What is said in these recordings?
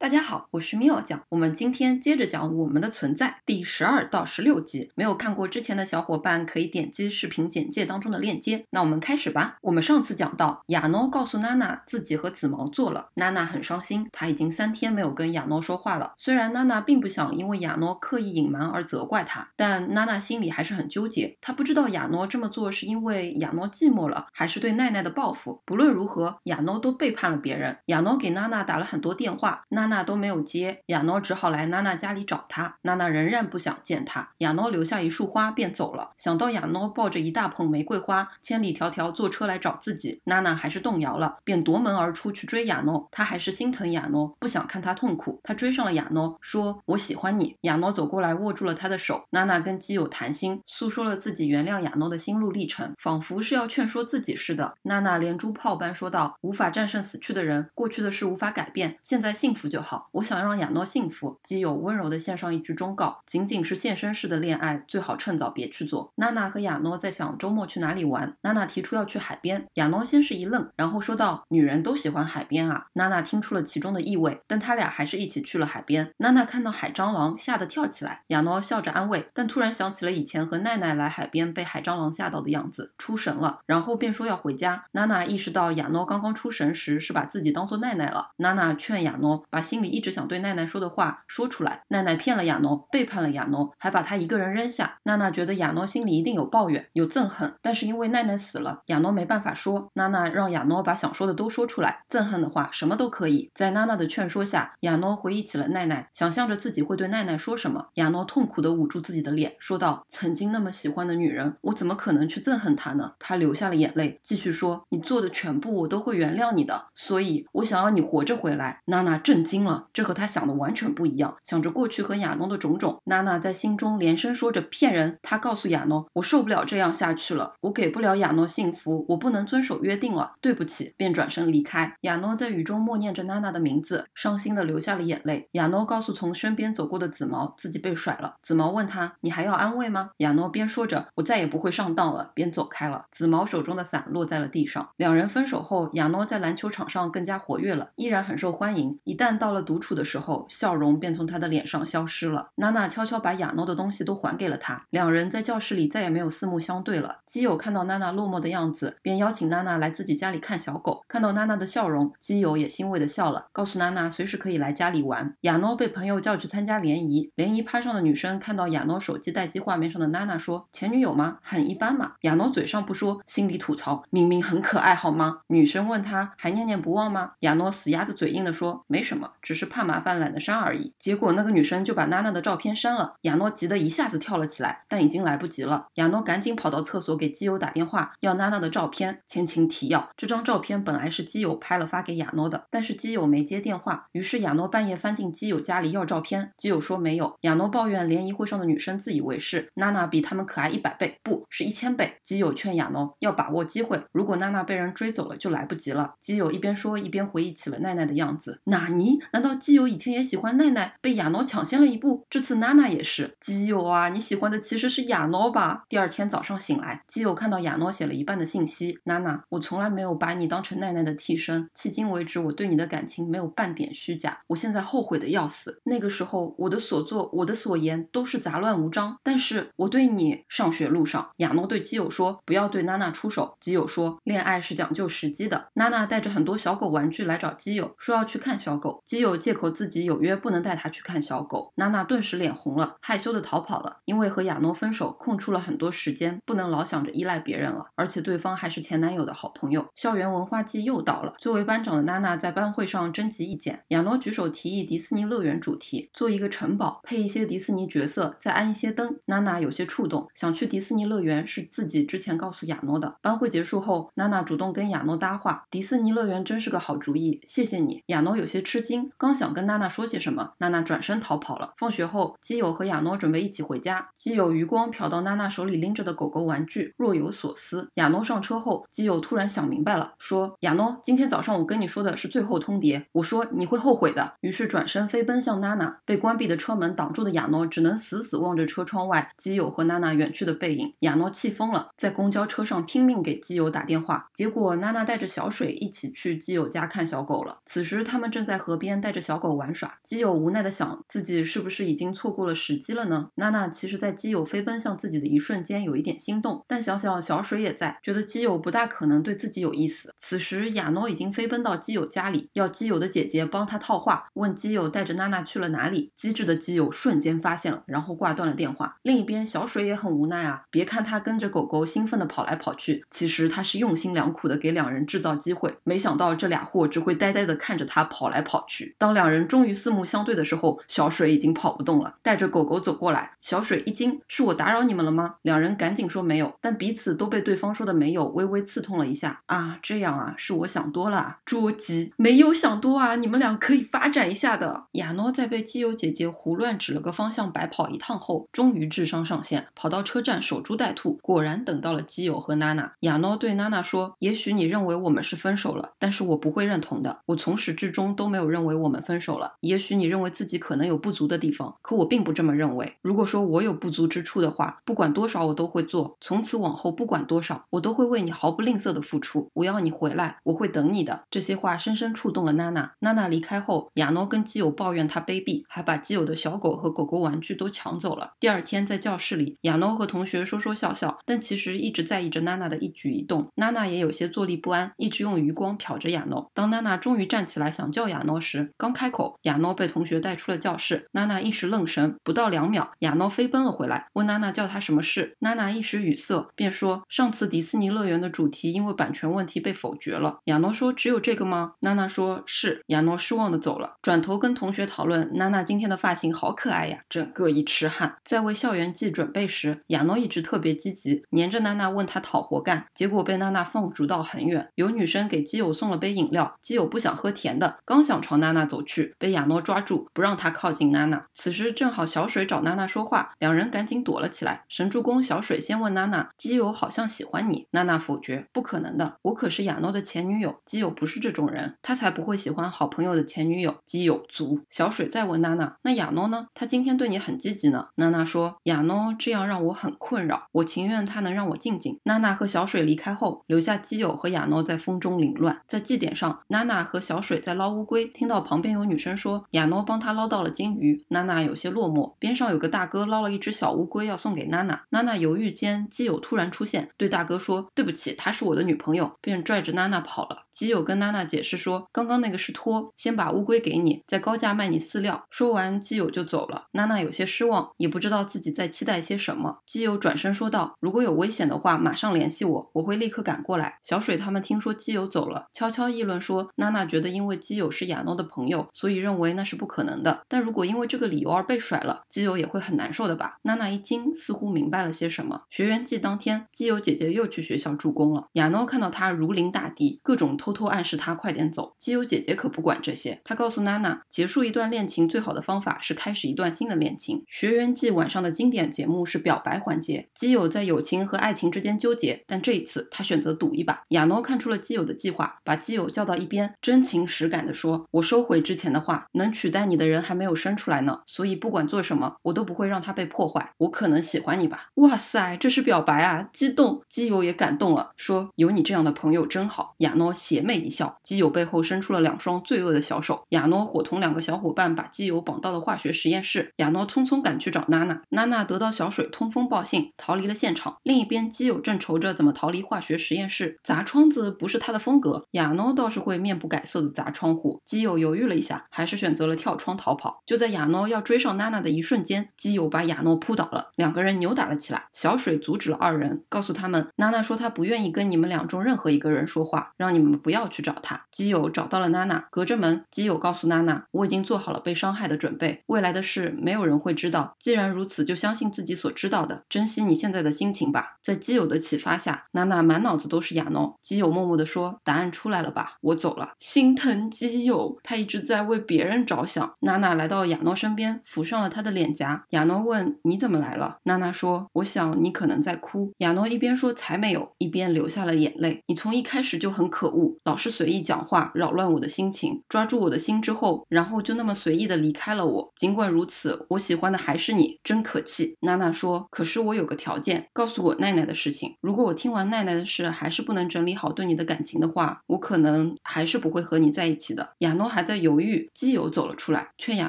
大家好，我是妙酱。我们今天接着讲我们的存在第十二到十六集。没有看过之前的小伙伴可以点击视频简介当中的链接。那我们开始吧。我们上次讲到，亚诺告诉娜娜自己和紫毛做了，娜娜很伤心。她已经三天没有跟亚诺说话了。虽然娜娜并不想因为亚诺刻意隐瞒而责怪他，但娜娜心里还是很纠结。她不知道亚诺这么做是因为亚诺寂寞了，还是对奈奈的报复。不论如何，亚诺都背叛了别人。亚诺给娜娜打了很多电话，娜。娜都没有接，亚诺只好来娜娜家里找她。娜娜仍然不想见他，亚诺留下一束花便走了。想到亚诺抱着一大捧玫瑰花，千里迢迢坐车来找自己，娜娜还是动摇了，便夺门而出去追亚诺。她还是心疼亚诺，不想看他痛苦。她追上了亚诺，说：“我喜欢你。”亚诺走过来握住了她的手。娜娜跟基友谈心，诉说了自己原谅亚诺的心路历程，仿佛是要劝说自己似的。娜娜连珠炮般说道：“无法战胜死去的人，过去的事无法改变，现在幸福就……”好，我想让亚诺幸福。基友温柔地献上一句忠告：仅仅是献身式的恋爱，最好趁早别去做。娜娜和亚诺在想周末去哪里玩。娜娜提出要去海边。亚诺先是一愣，然后说道：“女人都喜欢海边啊。”娜娜听出了其中的意味，但他俩还是一起去了海边。娜娜看到海蟑螂，吓得跳起来。亚诺笑着安慰，但突然想起了以前和奈奈来海边被海蟑螂吓到的样子，出神了，然后便说要回家。娜娜意识到亚诺刚刚出神时是把自己当做奈奈了。娜娜劝亚诺把。心里一直想对奈奈说的话说出来，奈奈骗了亚诺，背叛了亚诺，还把他一个人扔下。娜娜觉得亚诺心里一定有抱怨，有憎恨，但是因为奈奈死了，亚诺没办法说。娜娜让亚诺把想说的都说出来，憎恨的话什么都可以。在娜娜的劝说下，亚诺回忆起了奈奈，想象着自己会对奈奈说什么。亚诺痛苦地捂住自己的脸，说道：“曾经那么喜欢的女人，我怎么可能去憎恨她呢？”她流下了眼泪，继续说：“你做的全部我都会原谅你的，所以我想要你活着回来。”娜娜震惊。了，这和他想的完全不一样。想着过去和亚诺的种种，娜娜在心中连声说着骗人。她告诉亚诺：“我受不了这样下去了，我给不了亚诺幸福，我不能遵守约定了，对不起。”便转身离开。亚诺在雨中默念着娜娜的名字，伤心的流下了眼泪。亚诺告诉从身边走过的紫毛：“自己被甩了。”紫毛问他：“你还要安慰吗？”亚诺边说着：“我再也不会上当了。”边走开了。紫毛手中的伞落在了地上。两人分手后，亚诺在篮球场上更加活跃了，依然很受欢迎。一旦到。到了独处的时候，笑容便从他的脸上消失了。娜娜悄悄把亚诺的东西都还给了他，两人在教室里再也没有四目相对了。基友看到娜娜落寞的样子，便邀请娜娜来自己家里看小狗。看到娜娜的笑容，基友也欣慰的笑了，告诉娜娜随时可以来家里玩。亚诺被朋友叫去参加联谊，联谊趴上的女生看到亚诺手机待机画面上的娜娜，说前女友吗？很一般嘛。亚诺嘴上不说，心里吐槽，明明很可爱好吗？女生问他还念念不忘吗？亚诺死鸭子嘴硬的说没什么。只是怕麻烦懒得删而已，结果那个女生就把娜娜的照片删了。亚诺急得一下子跳了起来，但已经来不及了。亚诺赶紧跑到厕所给基友打电话，要娜娜的照片，前情提要。这张照片本来是基友拍了发给亚诺的，但是基友没接电话，于是亚诺半夜翻进基友家里要照片。基友说没有。亚诺抱怨联谊会上的女生自以为是，娜娜比他们可爱一百倍，不是一千倍。基友劝亚诺要把握机会，如果娜娜被人追走了就来不及了。基友一边说一边回忆起了奈奈的样子，纳尼？难道基友以前也喜欢奈奈，被亚诺抢先了一步？这次娜娜也是基友啊，你喜欢的其实是亚诺吧？第二天早上醒来，基友看到亚诺写了一半的信息，娜娜，我从来没有把你当成奈奈的替身，迄今为止我对你的感情没有半点虚假，我现在后悔的要死。那个时候我的所作，我的所言都是杂乱无章，但是我对你上学路上，亚诺对基友说不要对娜娜出手。基友说恋爱是讲究时机的。娜娜带着很多小狗玩具来找基友，说要去看小狗。基有借口自己有约不能带他去看小狗，娜娜顿时脸红了，害羞的逃跑了。因为和亚诺分手，空出了很多时间，不能老想着依赖别人了。而且对方还是前男友的好朋友。校园文化季又到了，作为班长的娜娜在班会上征集意见，亚诺举手提议迪士尼乐园主题，做一个城堡，配一些迪士尼角色，再安一些灯。娜娜有些触动，想去迪士尼乐园是自己之前告诉亚诺的。班会结束后，娜娜主动跟亚诺搭话，迪士尼乐园真是个好主意，谢谢你。亚诺有些吃惊。刚想跟娜娜说些什么，娜娜转身逃跑了。放学后，基友和亚诺准备一起回家。基友余光瞟到娜娜手里拎着的狗狗玩具，若有所思。亚诺上车后，基友突然想明白了，说：“亚诺，今天早上我跟你说的是最后通牒，我说你会后悔的。”于是转身飞奔向娜娜。被关闭的车门挡住的亚诺只能死死望着车窗外基友和娜娜远去的背影。亚诺气疯了，在公交车上拼命给基友打电话。结果娜娜带着小水一起去基友家看小狗了。此时他们正在河边。带着小狗玩耍，基友无奈的想自己是不是已经错过了时机了呢？娜娜其实，在基友飞奔向自己的一瞬间，有一点心动，但想想小水也在，觉得基友不大可能对自己有意思。此时，亚诺已经飞奔到基友家里，要基友的姐姐帮他套话，问基友带着娜娜去了哪里。机智的基友瞬间发现了，然后挂断了电话。另一边，小水也很无奈啊，别看他跟着狗狗兴奋的跑来跑去，其实他是用心良苦的给两人制造机会，没想到这俩货只会呆呆的看着他跑来跑去。当两人终于四目相对的时候，小水已经跑不动了，带着狗狗走过来。小水一惊：“是我打扰你们了吗？”两人赶紧说没有，但彼此都被对方说的没有微微刺痛了一下。啊，这样啊，是我想多了。捉急，没有想多啊，你们俩可以发展一下的。亚诺在被基友姐姐胡乱指了个方向白跑一趟后，终于智商上线，跑到车站守株待兔，果然等到了基友和娜娜。亚诺对娜娜说：“也许你认为我们是分手了，但是我不会认同的。我从始至终都没有认为。”我们分手了。也许你认为自己可能有不足的地方，可我并不这么认为。如果说我有不足之处的话，不管多少我都会做。从此往后，不管多少，我都会为你毫不吝啬的付出。我要你回来，我会等你的。这些话深深触动了娜娜。娜娜离开后，亚诺跟基友抱怨他卑鄙，还把基友的小狗和狗狗玩具都抢走了。第二天在教室里，亚诺和同学说说笑笑，但其实一直在意着娜娜的一举一动。娜娜也有些坐立不安，一直用余光瞟着亚诺。当娜娜终于站起来想叫亚诺时，刚开口，亚诺被同学带出了教室。娜娜一时愣神，不到两秒，亚诺飞奔了回来，问娜娜叫他什么事。娜娜一时语塞，便说上次迪士尼乐园的主题因为版权问题被否决了。亚诺说只有这个吗？娜娜说是。亚诺失望的走了，转头跟同学讨论。娜娜今天的发型好可爱呀，整个一痴汉。在为校园季准备时，亚诺一直特别积极，黏着娜娜问她讨活干，结果被娜娜放逐到很远。有女生给基友送了杯饮料，基友不想喝甜的，刚想朝娜。娜娜走去，被亚诺抓住，不让他靠近娜娜。此时正好小水找娜娜说话，两人赶紧躲了起来。神助攻小水先问娜娜：“基友好像喜欢你。”娜娜否决：“不可能的，我可是亚诺的前女友，基友不是这种人，他才不会喜欢好朋友的前女友。”基友足。小水再问娜娜：“那亚诺呢？他今天对你很积极呢？”娜娜说：“亚诺这样让我很困扰，我情愿他能让我静静。”娜娜和小水离开后，留下基友和亚诺在风中凌乱。在祭典上，娜娜和小水在捞乌龟，听到。旁边有女生说亚诺帮他捞到了金鱼，娜娜有些落寞。边上有个大哥捞了一只小乌龟要送给娜娜，娜娜犹豫间，基友突然出现，对大哥说对不起，她是我的女朋友，便拽着娜娜跑了。基友跟娜娜解释说，刚刚那个是托，先把乌龟给你，再高价卖你饲料。说完基友就走了，娜娜有些失望，也不知道自己在期待些什么。基友转身说道，如果有危险的话，马上联系我，我会立刻赶过来。小水他们听说基友走了，悄悄议论说，娜娜觉得因为基友是亚诺的。朋友，所以认为那是不可能的。但如果因为这个理由而被甩了，基友也会很难受的吧？娜娜一惊，似乎明白了些什么。学员季当天，基友姐姐又去学校助攻了。亚诺看到她如临大敌，各种偷偷暗示她快点走。基友姐姐可不管这些，她告诉娜娜，结束一段恋情最好的方法是开始一段新的恋情。学员季晚上的经典节目是表白环节，基友在友情和爱情之间纠结，但这一次她选择赌一把。亚诺看出了基友的计划，把基友叫到一边，真情实感地说：“我收。”收回之前的话，能取代你的人还没有生出来呢，所以不管做什么，我都不会让他被破坏。我可能喜欢你吧？哇塞，这是表白啊！激动基友也感动了，说有你这样的朋友真好。亚诺邪魅一笑，基友背后伸出了两双罪恶的小手。亚诺伙同两个小伙伴把基友绑到了化学实验室。亚诺匆匆赶去找娜娜，娜娜得到小水通风报信，逃离了现场。另一边，基友正愁着怎么逃离化学实验室，砸窗子不是他的风格。亚诺倒是会面不改色的砸窗户，基友有。犹豫了一下，还是选择了跳窗逃跑。就在亚诺要追上娜娜的一瞬间，基友把亚诺扑倒了，两个人扭打了起来。小水阻止了二人，告诉他们，娜娜说她不愿意跟你们两中任何一个人说话，让你们不要去找她。基友找到了娜娜，隔着门，基友告诉娜娜：“我已经做好了被伤害的准备，未来的事没有人会知道。既然如此，就相信自己所知道的，珍惜你现在的心情吧。”在基友的启发下，娜娜满脑子都是亚诺。基友默默地说：“答案出来了吧？我走了。”心疼基友，他。一直在为别人着想。娜娜来到亚诺身边，抚上了他的脸颊。亚诺问：“你怎么来了？”娜娜说：“我想你可能在哭。”亚诺一边说“才没有”，一边流下了眼泪。你从一开始就很可恶，老是随意讲话，扰乱我的心情，抓住我的心之后，然后就那么随意的离开了我。尽管如此，我喜欢的还是你，真可气。娜娜说：“可是我有个条件，告诉我奈奈的事情。如果我听完奈奈的事，还是不能整理好对你的感情的话，我可能还是不会和你在一起的。”亚诺还在。在犹豫，基友走了出来，劝亚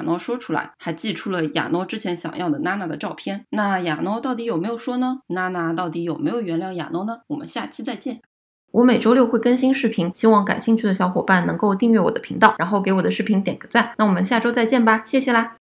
诺说出来，还寄出了亚诺之前想要的娜娜的照片。那亚诺到底有没有说呢？娜娜到底有没有原谅亚诺呢？我们下期再见。我每周六会更新视频，希望感兴趣的小伙伴能够订阅我的频道，然后给我的视频点个赞。那我们下周再见吧，谢谢啦。